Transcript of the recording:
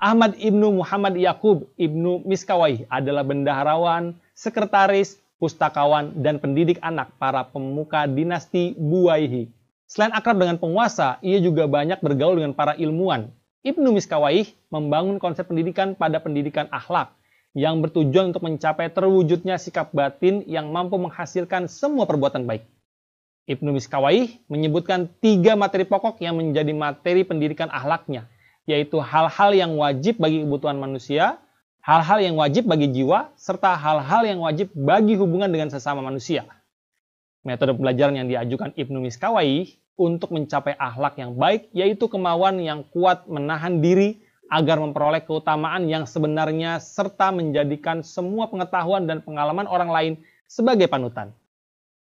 Ahmad Ibnu Muhammad Yakub Ibnu Miskawai adalah bendaharawan, sekretaris, pustakawan, dan pendidik anak para pemuka dinasti Buwaihi. Selain akrab dengan penguasa, ia juga banyak bergaul dengan para ilmuwan. Ibnu Miskawai membangun konsep pendidikan pada pendidikan akhlak yang bertujuan untuk mencapai terwujudnya sikap batin yang mampu menghasilkan semua perbuatan baik. Ibnu Miskawai menyebutkan tiga materi pokok yang menjadi materi pendidikan ahlaknya, yaitu hal-hal yang wajib bagi kebutuhan manusia, hal-hal yang wajib bagi jiwa, serta hal-hal yang wajib bagi hubungan dengan sesama manusia. Metode pembelajaran yang diajukan Ibnu Miskawai untuk mencapai ahlak yang baik, yaitu kemauan yang kuat menahan diri agar memperoleh keutamaan yang sebenarnya serta menjadikan semua pengetahuan dan pengalaman orang lain sebagai panutan.